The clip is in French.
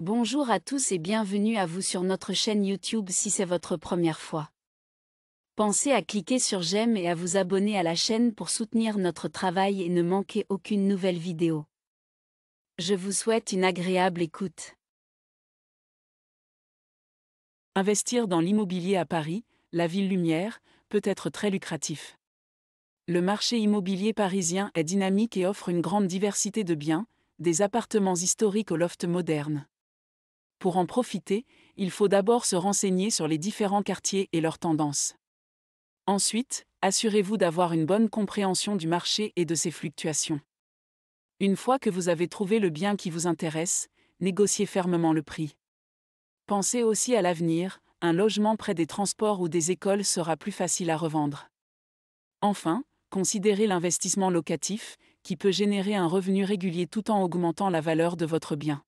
Bonjour à tous et bienvenue à vous sur notre chaîne YouTube si c'est votre première fois. Pensez à cliquer sur j'aime et à vous abonner à la chaîne pour soutenir notre travail et ne manquer aucune nouvelle vidéo. Je vous souhaite une agréable écoute. Investir dans l'immobilier à Paris, la ville lumière, peut être très lucratif. Le marché immobilier parisien est dynamique et offre une grande diversité de biens, des appartements historiques aux lofts modernes pour en profiter, il faut d'abord se renseigner sur les différents quartiers et leurs tendances. Ensuite, assurez-vous d'avoir une bonne compréhension du marché et de ses fluctuations. Une fois que vous avez trouvé le bien qui vous intéresse, négociez fermement le prix. Pensez aussi à l'avenir, un logement près des transports ou des écoles sera plus facile à revendre. Enfin, considérez l'investissement locatif, qui peut générer un revenu régulier tout en augmentant la valeur de votre bien.